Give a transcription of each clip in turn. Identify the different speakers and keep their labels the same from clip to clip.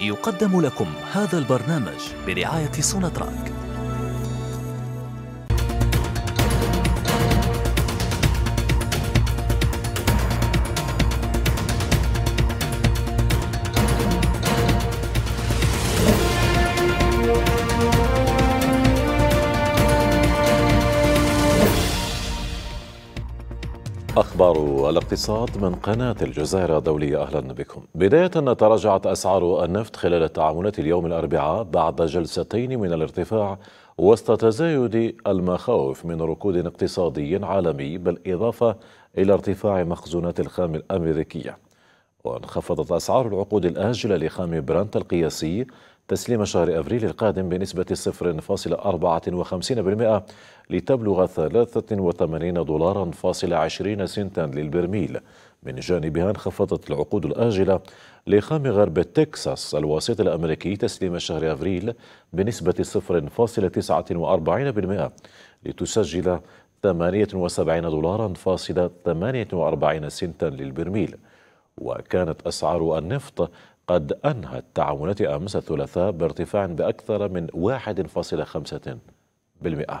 Speaker 1: يقدم لكم هذا البرنامج برعاية سوناتراك أخبار الاقتصاد من قناة الجزائر الدولية أهلا بكم بداية تراجعت أسعار النفط خلال التعاملات اليوم الأربعاء بعد جلستين من الارتفاع وسط تزايد المخاوف من ركود اقتصادي عالمي بالإضافة إلى ارتفاع مخزونات الخام الأمريكية وانخفضت أسعار العقود الآجلة لخام برانت القياسي تسليم شهر أبريل القادم بنسبة 0.54% لتبلغ 83 دولارا فاصل 20 سنتا للبرميل من جانبها انخفضت العقود الآجلة لخام غرب تكساس الوسيط الأمريكي تسليم شهر أبريل بنسبة 0.49% لتسجل 78 دولارا فاصل 48 سنتا للبرميل وكانت أسعار النفط قد أنهى التعاونات أمس الثلاثاء بارتفاع بأكثر من 1.5%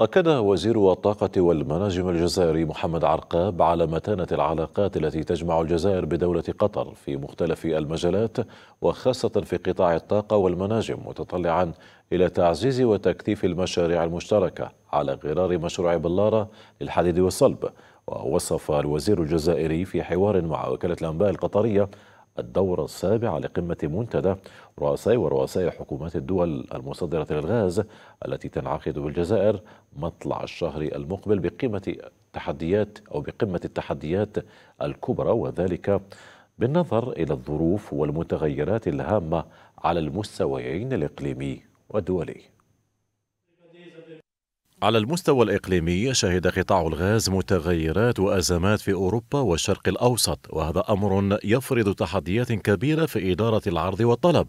Speaker 1: أكد وزير الطاقة والمناجم الجزائري محمد عرقاب على متانة العلاقات التي تجمع الجزائر بدولة قطر في مختلف المجالات وخاصة في قطاع الطاقة والمناجم متطلعا إلى تعزيز وتكثيف المشاريع المشتركة على غرار مشروع بلارة للحديد والصلب ووصف الوزير الجزائري في حوار مع وكالة الأنباء القطرية الدورة السابعة لقمة منتدى رؤساء ورؤساء حكومات الدول المصدرة للغاز التي تنعقد بالجزائر مطلع الشهر المقبل بقيمة تحديات أو بقمة التحديات الكبرى وذلك بالنظر إلى الظروف والمتغيرات الهامة على المستويين الإقليمي والدولي على المستوى الإقليمي شهد قطاع الغاز متغيرات وأزمات في أوروبا والشرق الأوسط وهذا أمر يفرض تحديات كبيرة في إدارة العرض والطلب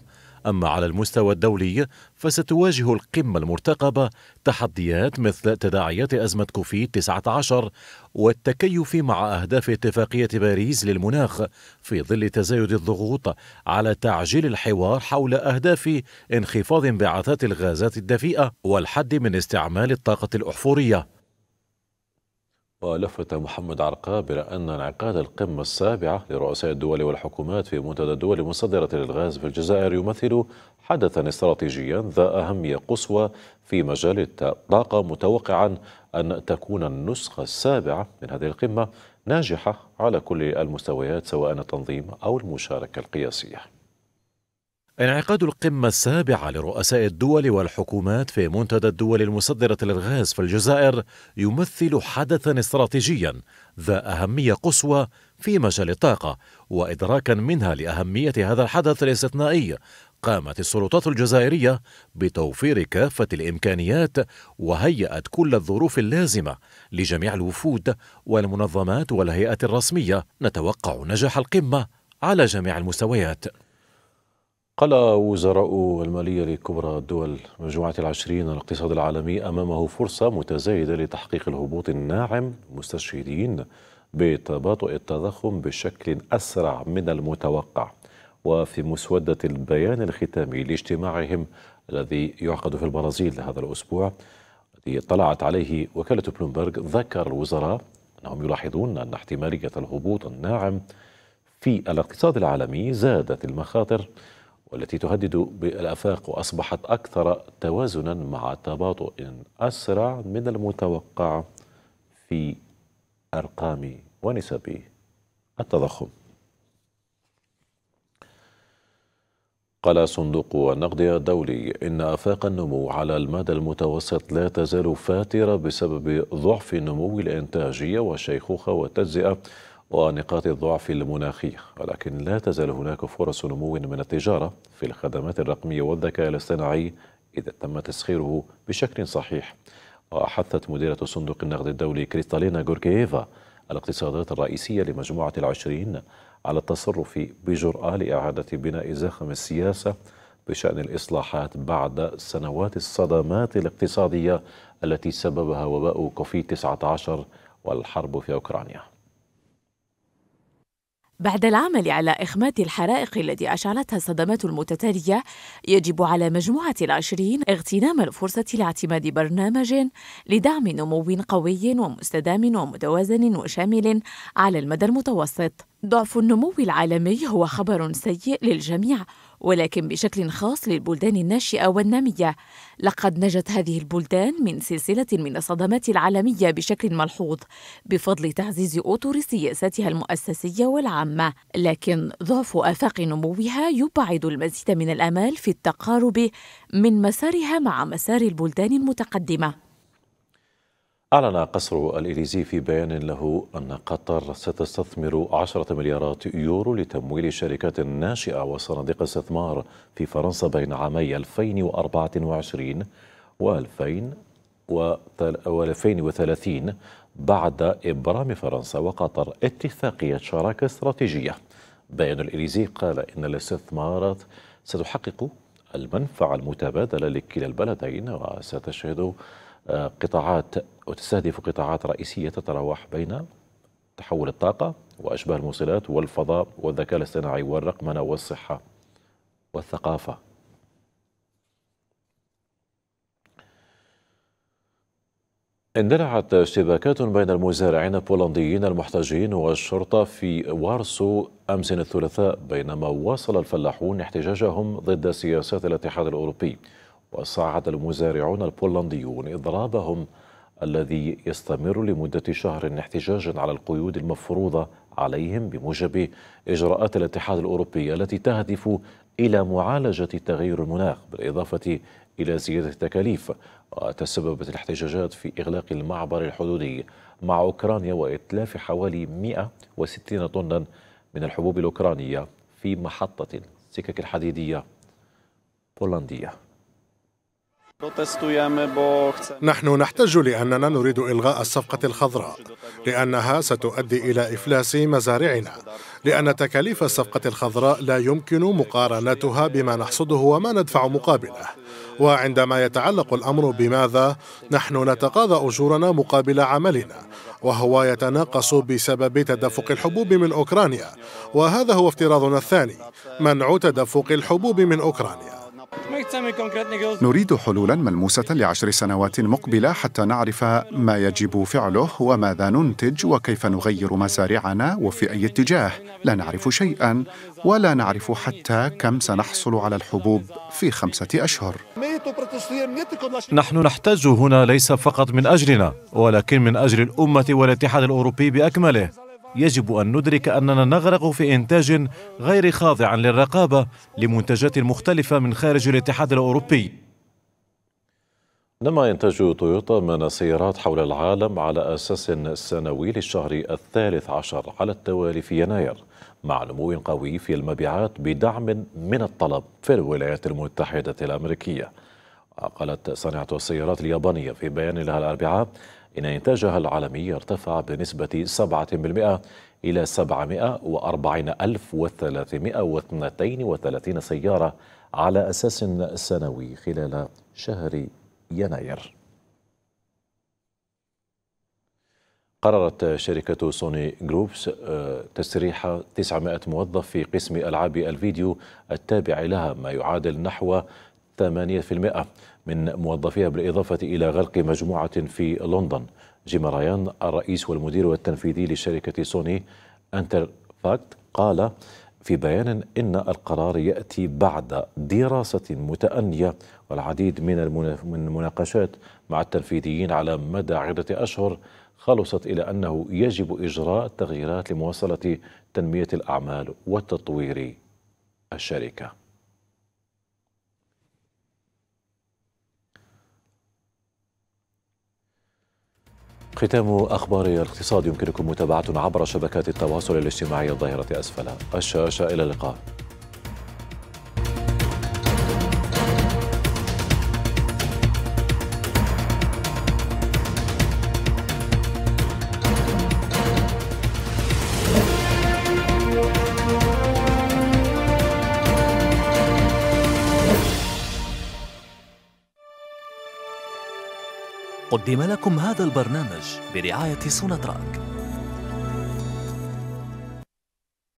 Speaker 1: أما على المستوى الدولي فستواجه القمة المرتقبة تحديات مثل تداعيات أزمة كوفيد 19 والتكيف مع أهداف اتفاقية باريس للمناخ في ظل تزايد الضغوط على تعجيل الحوار حول أهداف انخفاض انبعاثات الغازات الدفيئة والحد من استعمال الطاقة الأحفورية ولفت محمد عرقابر أن انعقاد القمة السابعة لرؤساء الدول والحكومات في منتدى الدول المصدرة للغاز في الجزائر يمثل حدثا استراتيجيا ذا أهمية قصوى في مجال الطاقة متوقعا أن تكون النسخة السابعة من هذه القمة ناجحة على كل المستويات سواء التنظيم أو المشاركة القياسية انعقاد القمة السابعة لرؤساء الدول والحكومات في منتدى الدول المصدرة للغاز في الجزائر يمثل حدثا استراتيجيا ذا أهمية قصوى في مجال الطاقة وإدراكا منها لأهمية هذا الحدث الاستثنائي قامت السلطات الجزائرية بتوفير كافة الإمكانيات وهيأت كل الظروف اللازمة لجميع الوفود والمنظمات والهيئات الرسمية نتوقع نجاح القمة على جميع المستويات قال وزراء المالية لكبرى الدول مجموعة العشرين الاقتصاد العالمي أمامه فرصة متزايدة لتحقيق الهبوط الناعم مستشهدين بتباطؤ التضخم بشكل أسرع من المتوقع وفي مسودة البيان الختامي لاجتماعهم الذي يعقد في البرازيل هذا الأسبوع الذي طلعت عليه وكالة بلومبرغ ذكر الوزراء أنهم يلاحظون أن احتمالية الهبوط الناعم في الاقتصاد العالمي زادت المخاطر والتي تهدد بالآفاق وأصبحت أكثر توازنا مع تباطؤ أسرع من المتوقع في أرقام ونسب التضخم قال صندوق النقد الدولي إن آفاق النمو على المدى المتوسط لا تزال فاترة بسبب ضعف النمو الإنتاجية والشيخوخة والتجزئة ونقاط الضعف المناخية ولكن لا تزال هناك فرص نمو من التجارة في الخدمات الرقمية والذكاء الاصطناعي إذا تم تسخيره بشكل صحيح وحثت مديرة صندوق النقد الدولي كريستالينا جوركييفا الاقتصادات الرئيسية لمجموعة العشرين على التصرف بجرأة لإعادة بناء زخم السياسة بشأن الإصلاحات بعد سنوات الصدمات الاقتصادية التي سببها وباء كوفيد 19 والحرب في أوكرانيا بعد العمل على إخماد الحرائق التي أشعلتها الصدمات المتتالية يجب على مجموعة العشرين اغتنام الفرصة لاعتماد برنامج لدعم نمو قوي ومستدام ومتوازن وشامل على المدى المتوسط ضعف النمو العالمي هو خبر سيء للجميع ولكن بشكل خاص للبلدان الناشئة والنامية لقد نجت هذه البلدان من سلسلة من الصدمات العالمية بشكل ملحوظ بفضل تعزيز أطر سياساتها المؤسسية والعامة لكن ضعف آفاق نموها يبعد المزيد من الآمال في التقارب من مسارها مع مسار البلدان المتقدمة أعلن قصر الإليزي في بيان له أن قطر ستستثمر 10 مليارات يورو لتمويل شركات ناشئة وصناديق استثمار في فرنسا بين عامي 2024 و 2030 بعد إبرام فرنسا وقطر اتفاقية شراكة استراتيجية بيان الإليزي قال إن الاستثمارات ستحقق المنفعة المتبادلة لكلا البلدين وستشهد قطاعات وتستهدف قطاعات رئيسية تتراوح بين تحول الطاقة وأشباه الموصلات والفضاء والذكاء الاصطناعي والرقمنة والصحة والثقافة اندلعت اشتباكات بين المزارعين البولنديين المحتجين والشرطة في وارسو أمس الثلاثاء بينما واصل الفلاحون احتجاجهم ضد سياسات الاتحاد الأوروبي وصعد المزارعون البولنديون إضرابهم الذي يستمر لمدة شهر احتجاجا على القيود المفروضة عليهم بموجب إجراءات الاتحاد الأوروبي التي تهدف إلى معالجة تغير المناخ بالإضافة إلى زيادة التكاليف وتسببت الاحتجاجات في إغلاق المعبر الحدودي مع أوكرانيا وإتلاف حوالي 160 طنا من الحبوب الأوكرانية في محطة السكك الحديدية بولندية نحن نحتج لأننا نريد إلغاء الصفقة الخضراء لأنها ستؤدي إلى إفلاس مزارعنا لأن تكاليف الصفقة الخضراء لا يمكن مقارنتها بما نحصده وما ندفع مقابله وعندما يتعلق الأمر بماذا نحن نتقاضى أجورنا مقابل عملنا وهو يتناقص بسبب تدفق الحبوب من أوكرانيا وهذا هو افتراضنا الثاني منع تدفق الحبوب من أوكرانيا نريد حلولا ملموسة لعشر سنوات مقبلة حتى نعرف ما يجب فعله وماذا ننتج وكيف نغير مزارعنا وفي أي اتجاه لا نعرف شيئا ولا نعرف حتى كم سنحصل على الحبوب في خمسة أشهر نحن نحتاج هنا ليس فقط من أجلنا ولكن من أجل الأمة والاتحاد الأوروبي بأكمله يجب أن ندرك أننا نغرق في إنتاج غير خاضع للرقابة لمنتجات مختلفة من خارج الاتحاد الأوروبي نما إنتاج تويوتا من السيارات حول العالم على أساس سنوي للشهر الثالث عشر على التوالي في يناير مع نمو قوي في المبيعات بدعم من الطلب في الولايات المتحدة الأمريكية قالت صانعة السيارات اليابانية في بيان لها الأربعاء إن إنتاجها العالمي ارتفع بنسبة 7% إلى 740332 سيارة على أساس سنوي خلال شهر يناير قررت شركة سوني جروبس آه، تسريح 900 موظف في قسم ألعاب الفيديو التابع لها ما يعادل نحو 8% من موظفيها بالإضافة إلى غلق مجموعة في لندن جيم رايان الرئيس والمدير والتنفيذي لشركة سوني انترفاكت قال في بيان إن القرار يأتي بعد دراسة متأنية والعديد من المناقشات مع التنفيذيين على مدى عدة أشهر خلصت إلى أنه يجب إجراء تغييرات لمواصلة تنمية الأعمال وتطوير الشركة ختام أخبار الاقتصاد يمكنكم متابعتنا عبر شبكات التواصل الاجتماعي الظاهرة أسفل الشاشة إلى اللقاء قدم لكم هذا البرنامج برعاية سوناتراك